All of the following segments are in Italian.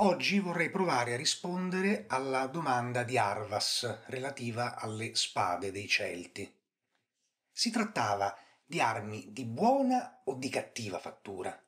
Oggi vorrei provare a rispondere alla domanda di Arvas relativa alle spade dei Celti. Si trattava di armi di buona o di cattiva fattura?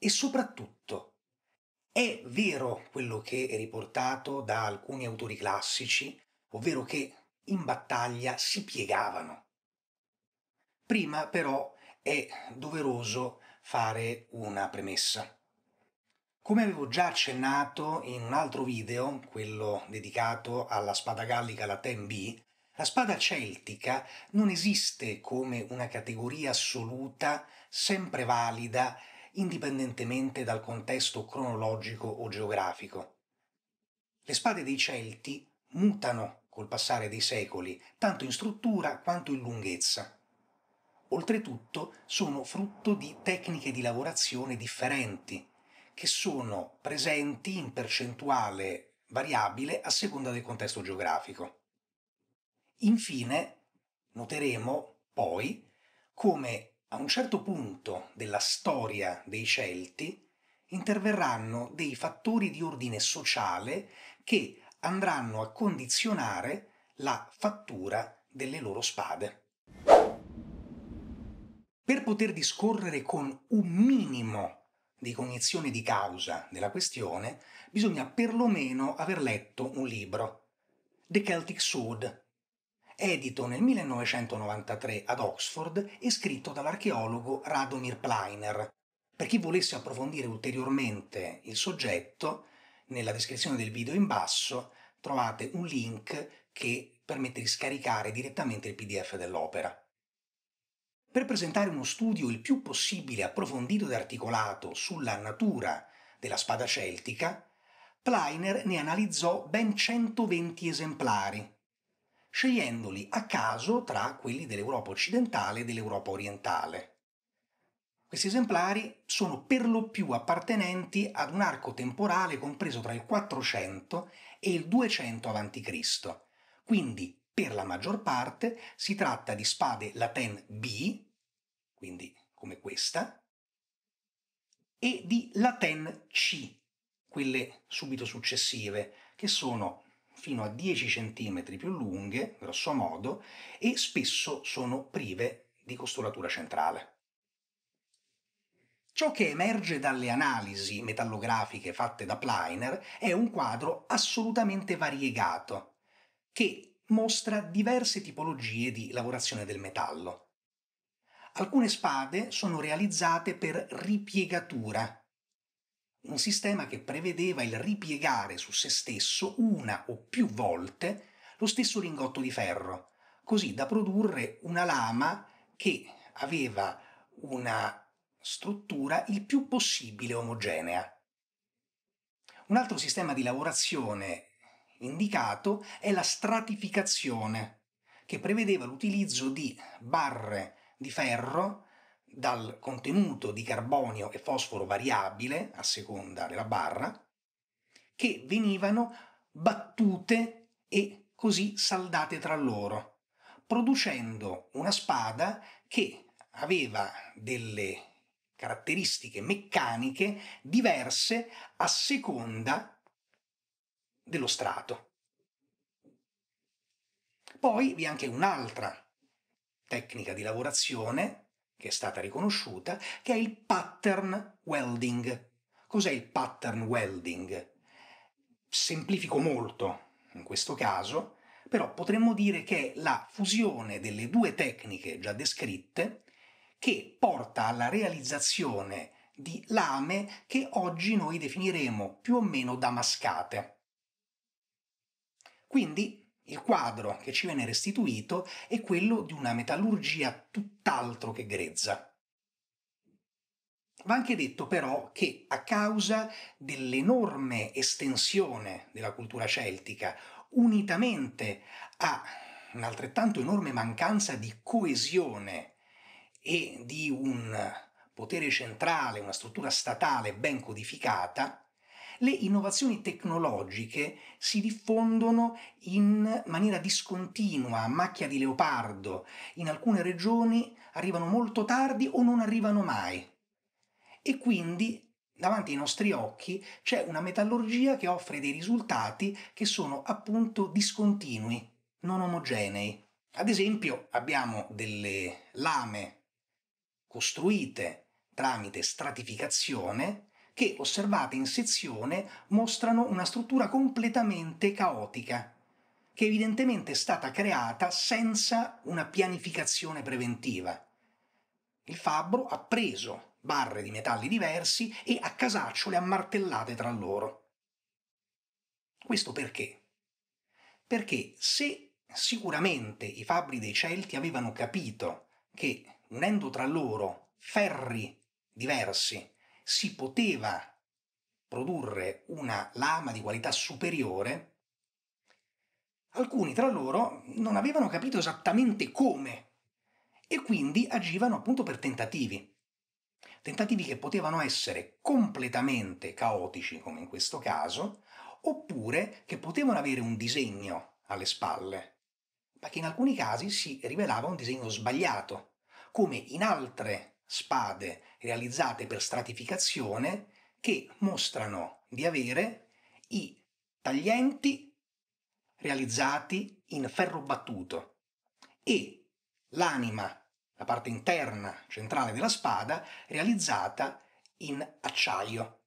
E soprattutto, è vero quello che è riportato da alcuni autori classici, ovvero che in battaglia si piegavano? Prima però è doveroso fare una premessa. Come avevo già accennato in un altro video, quello dedicato alla spada gallica, la 10B, la spada celtica non esiste come una categoria assoluta, sempre valida, indipendentemente dal contesto cronologico o geografico. Le spade dei Celti mutano col passare dei secoli, tanto in struttura quanto in lunghezza. Oltretutto sono frutto di tecniche di lavorazione differenti, che sono presenti in percentuale variabile a seconda del contesto geografico. Infine, noteremo poi come a un certo punto della storia dei Celti interverranno dei fattori di ordine sociale che andranno a condizionare la fattura delle loro spade. Per poter discorrere con un minimo di cognizione di causa della questione, bisogna perlomeno aver letto un libro, The Celtic Sud, edito nel 1993 ad Oxford e scritto dall'archeologo Radomir Pleiner. Per chi volesse approfondire ulteriormente il soggetto, nella descrizione del video in basso trovate un link che permette di scaricare direttamente il PDF dell'opera per presentare uno studio il più possibile approfondito ed articolato sulla natura della spada celtica, Pleiner ne analizzò ben 120 esemplari, scegliendoli a caso tra quelli dell'Europa occidentale e dell'Europa orientale. Questi esemplari sono per lo più appartenenti ad un arco temporale compreso tra il 400 e il 200 a.C., quindi per la maggior parte si tratta di spade Laten B, quindi come questa, e di laten C, quelle subito successive, che sono fino a 10 cm più lunghe, grosso modo, e spesso sono prive di costolatura centrale. Ciò che emerge dalle analisi metallografiche fatte da Pliner è un quadro assolutamente variegato, che mostra diverse tipologie di lavorazione del metallo. Alcune spade sono realizzate per ripiegatura, un sistema che prevedeva il ripiegare su se stesso una o più volte lo stesso lingotto di ferro, così da produrre una lama che aveva una struttura il più possibile omogenea. Un altro sistema di lavorazione indicato è la stratificazione, che prevedeva l'utilizzo di barre di ferro dal contenuto di carbonio e fosforo variabile a seconda della barra che venivano battute e così saldate tra loro, producendo una spada che aveva delle caratteristiche meccaniche diverse a seconda dello strato. Poi vi è anche un'altra tecnica di lavorazione che è stata riconosciuta, che è il pattern welding. Cos'è il pattern welding? Semplifico molto in questo caso, però potremmo dire che è la fusione delle due tecniche già descritte che porta alla realizzazione di lame che oggi noi definiremo più o meno damascate. Quindi il quadro che ci viene restituito è quello di una metallurgia tutt'altro che grezza. Va anche detto però che a causa dell'enorme estensione della cultura celtica, unitamente a un'altrettanto enorme mancanza di coesione e di un potere centrale, una struttura statale ben codificata, le innovazioni tecnologiche si diffondono in maniera discontinua, a macchia di leopardo. In alcune regioni arrivano molto tardi o non arrivano mai. E quindi davanti ai nostri occhi c'è una metallurgia che offre dei risultati che sono appunto discontinui, non omogenei. Ad esempio abbiamo delle lame costruite tramite stratificazione che, osservate in sezione, mostrano una struttura completamente caotica, che evidentemente è stata creata senza una pianificazione preventiva. Il fabbro ha preso barre di metalli diversi e a casaccio le ha martellate tra loro. Questo perché? Perché se sicuramente i fabbri dei Celti avevano capito che unendo tra loro ferri diversi si poteva produrre una lama di qualità superiore, alcuni tra loro non avevano capito esattamente come e quindi agivano appunto per tentativi. Tentativi che potevano essere completamente caotici, come in questo caso, oppure che potevano avere un disegno alle spalle, ma che in alcuni casi si rivelava un disegno sbagliato, come in altre spade realizzate per stratificazione che mostrano di avere i taglienti realizzati in ferro battuto e l'anima, la parte interna centrale della spada, realizzata in acciaio.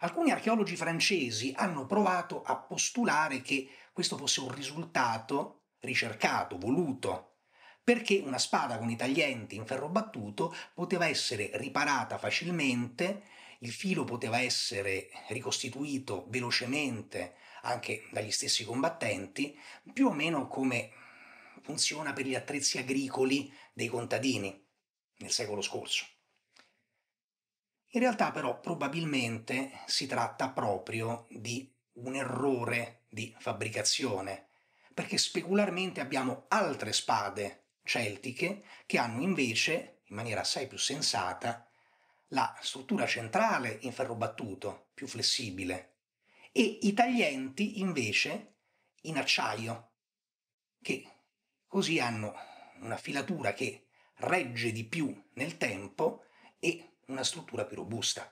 Alcuni archeologi francesi hanno provato a postulare che questo fosse un risultato ricercato, voluto perché una spada con i taglienti in ferro battuto poteva essere riparata facilmente, il filo poteva essere ricostituito velocemente anche dagli stessi combattenti, più o meno come funziona per gli attrezzi agricoli dei contadini nel secolo scorso. In realtà però probabilmente si tratta proprio di un errore di fabbricazione, perché specularmente abbiamo altre spade celtiche che hanno invece, in maniera assai più sensata, la struttura centrale in ferro battuto, più flessibile, e i taglienti invece in acciaio, che così hanno una filatura che regge di più nel tempo e una struttura più robusta.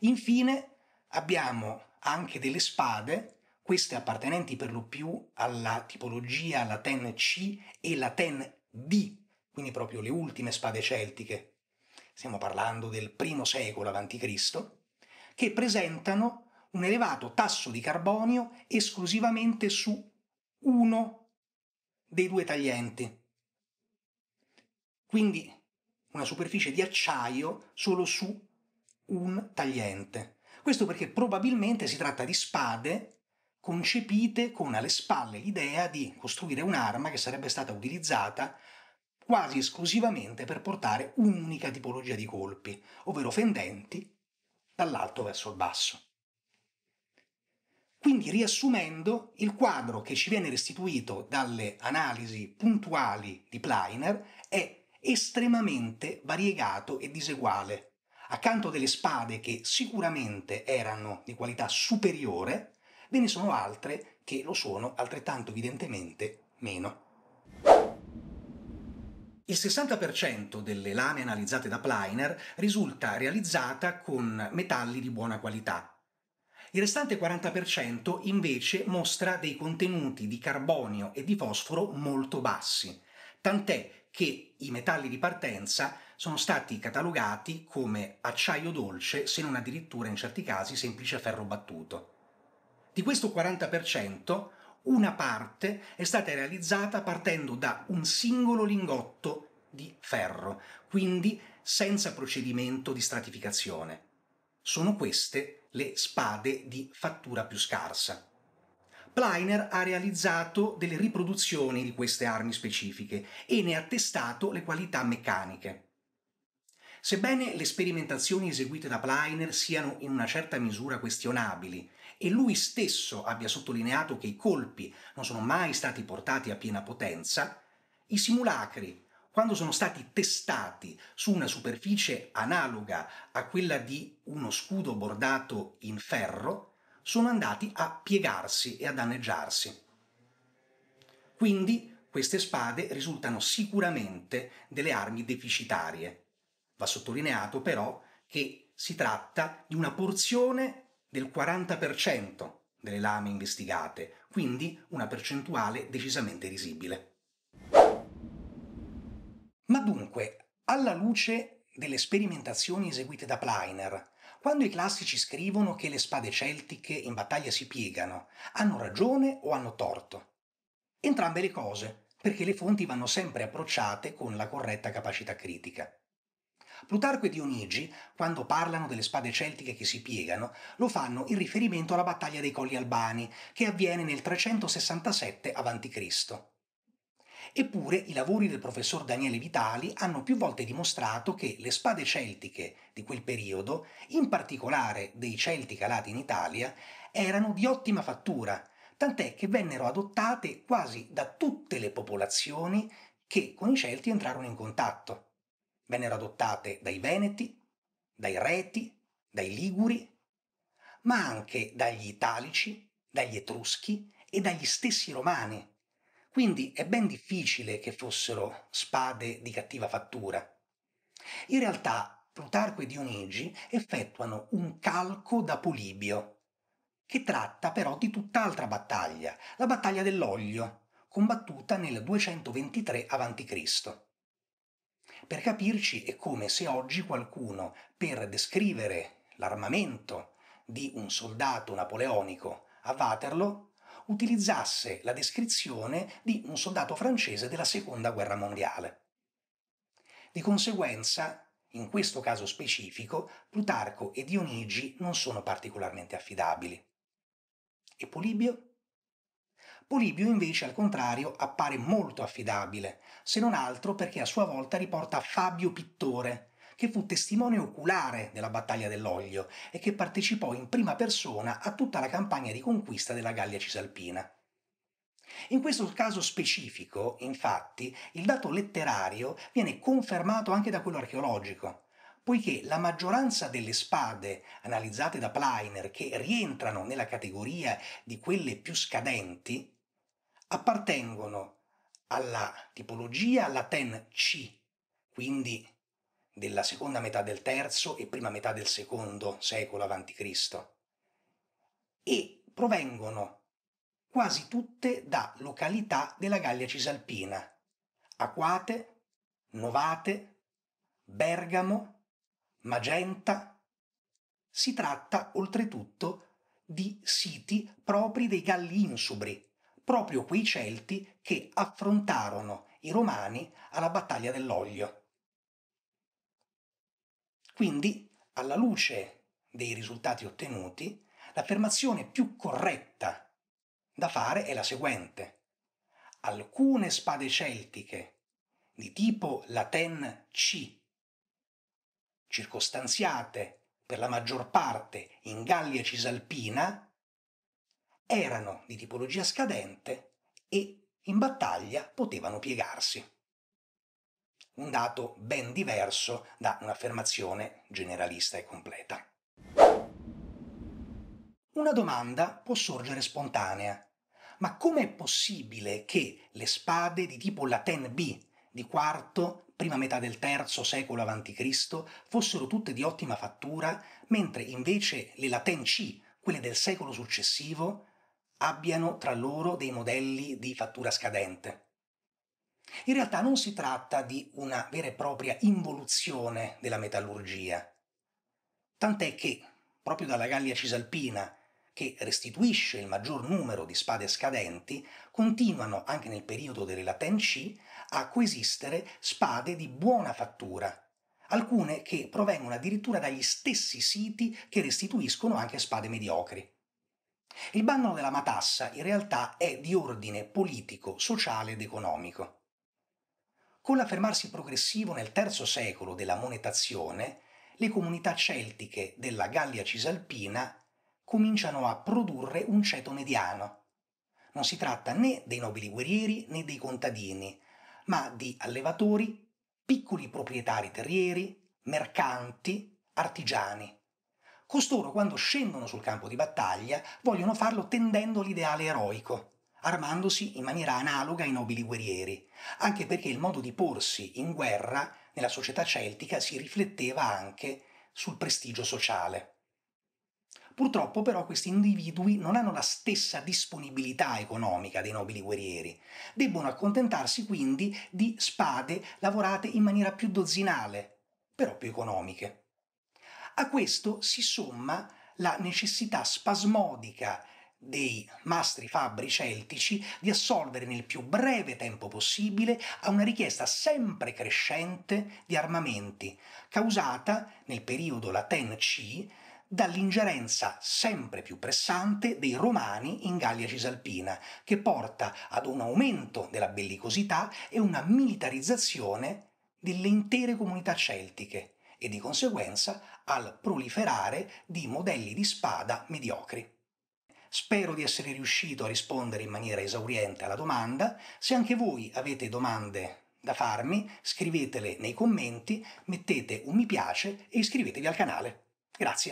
Infine abbiamo anche delle spade queste appartenenti per lo più alla tipologia, la Ten C e la Ten D, quindi proprio le ultime spade celtiche. Stiamo parlando del primo secolo a.C., che presentano un elevato tasso di carbonio esclusivamente su uno dei due taglienti. Quindi una superficie di acciaio solo su un tagliente. Questo perché probabilmente si tratta di spade concepite con alle spalle l'idea di costruire un'arma che sarebbe stata utilizzata quasi esclusivamente per portare un'unica tipologia di colpi, ovvero fendenti dall'alto verso il basso. Quindi riassumendo, il quadro che ci viene restituito dalle analisi puntuali di Pliner è estremamente variegato e diseguale. Accanto delle spade che sicuramente erano di qualità superiore, ve ne sono altre che lo sono altrettanto evidentemente meno. Il 60% delle lame analizzate da Pliner risulta realizzata con metalli di buona qualità. Il restante 40% invece mostra dei contenuti di carbonio e di fosforo molto bassi, tant'è che i metalli di partenza sono stati catalogati come acciaio dolce, se non addirittura in certi casi semplice ferro battuto. Di questo 40%, una parte è stata realizzata partendo da un singolo lingotto di ferro, quindi senza procedimento di stratificazione. Sono queste le spade di fattura più scarsa. Pleiner ha realizzato delle riproduzioni di queste armi specifiche e ne ha testato le qualità meccaniche. Sebbene le sperimentazioni eseguite da Pleiner siano in una certa misura questionabili e lui stesso abbia sottolineato che i colpi non sono mai stati portati a piena potenza, i simulacri, quando sono stati testati su una superficie analoga a quella di uno scudo bordato in ferro, sono andati a piegarsi e a danneggiarsi. Quindi queste spade risultano sicuramente delle armi deficitarie Va sottolineato però che si tratta di una porzione del 40% delle lame investigate, quindi una percentuale decisamente risibile. Ma dunque, alla luce delle sperimentazioni eseguite da Pleiner, quando i classici scrivono che le spade celtiche in battaglia si piegano, hanno ragione o hanno torto? Entrambe le cose, perché le fonti vanno sempre approcciate con la corretta capacità critica. Plutarco e Dionigi, quando parlano delle spade celtiche che si piegano, lo fanno in riferimento alla battaglia dei Colli Albani, che avviene nel 367 a.C. Eppure i lavori del professor Daniele Vitali hanno più volte dimostrato che le spade celtiche di quel periodo, in particolare dei Celti calati in Italia, erano di ottima fattura, tant'è che vennero adottate quasi da tutte le popolazioni che con i Celti entrarono in contatto vennero adottate dai Veneti, dai Reti, dai Liguri, ma anche dagli Italici, dagli Etruschi e dagli stessi Romani. Quindi è ben difficile che fossero spade di cattiva fattura. In realtà Plutarco e Dionigi effettuano un calco da Polibio, che tratta però di tutt'altra battaglia, la battaglia dell'Oglio, combattuta nel 223 a.C. Per capirci è come se oggi qualcuno, per descrivere l'armamento di un soldato napoleonico a Waterloo, utilizzasse la descrizione di un soldato francese della Seconda Guerra Mondiale. Di conseguenza, in questo caso specifico, Plutarco e Dionigi non sono particolarmente affidabili. E Polibio? Polibio invece al contrario appare molto affidabile, se non altro perché a sua volta riporta Fabio Pittore, che fu testimone oculare della battaglia dell'Oglio e che partecipò in prima persona a tutta la campagna di conquista della Gallia Cisalpina. In questo caso specifico, infatti, il dato letterario viene confermato anche da quello archeologico, poiché la maggioranza delle spade analizzate da Pliner che rientrano nella categoria di quelle più scadenti appartengono alla tipologia Laten C, quindi della seconda metà del terzo e prima metà del secondo secolo a.C. e provengono quasi tutte da località della Gallia Cisalpina, Aquate, Novate, Bergamo, Magenta. Si tratta oltretutto di siti propri dei Galli Insubri, proprio quei Celti che affrontarono i Romani alla battaglia dell'Oglio. Quindi, alla luce dei risultati ottenuti, l'affermazione più corretta da fare è la seguente. Alcune spade celtiche di tipo Laten C, circostanziate per la maggior parte in Gallia Cisalpina, erano di tipologia scadente e in battaglia potevano piegarsi. Un dato ben diverso da un'affermazione generalista e completa. Una domanda può sorgere spontanea. Ma com'è possibile che le spade di tipo Laten B di quarto, prima metà del terzo secolo a.C., fossero tutte di ottima fattura, mentre invece le Laten C, quelle del secolo successivo, abbiano tra loro dei modelli di fattura scadente. In realtà non si tratta di una vera e propria involuzione della metallurgia, tant'è che proprio dalla Gallia Cisalpina, che restituisce il maggior numero di spade scadenti, continuano anche nel periodo delle Latenci a coesistere spade di buona fattura, alcune che provengono addirittura dagli stessi siti che restituiscono anche spade mediocri. Il banno della matassa in realtà è di ordine politico, sociale ed economico. Con l'affermarsi progressivo nel III secolo della monetazione, le comunità celtiche della Gallia Cisalpina cominciano a produrre un ceto mediano. Non si tratta né dei nobili guerrieri né dei contadini, ma di allevatori, piccoli proprietari terrieri, mercanti, artigiani costoro quando scendono sul campo di battaglia vogliono farlo tendendo l'ideale eroico, armandosi in maniera analoga ai nobili guerrieri, anche perché il modo di porsi in guerra nella società celtica si rifletteva anche sul prestigio sociale. Purtroppo però questi individui non hanno la stessa disponibilità economica dei nobili guerrieri, debbono accontentarsi quindi di spade lavorate in maniera più dozzinale, però più economiche. A questo si somma la necessità spasmodica dei mastri fabbri celtici di assolvere nel più breve tempo possibile a una richiesta sempre crescente di armamenti, causata nel periodo Laten-C dall'ingerenza sempre più pressante dei romani in Gallia Cisalpina, che porta ad un aumento della bellicosità e una militarizzazione delle intere comunità celtiche e di conseguenza al proliferare di modelli di spada mediocri. Spero di essere riuscito a rispondere in maniera esauriente alla domanda. Se anche voi avete domande da farmi, scrivetele nei commenti, mettete un mi piace e iscrivetevi al canale. Grazie.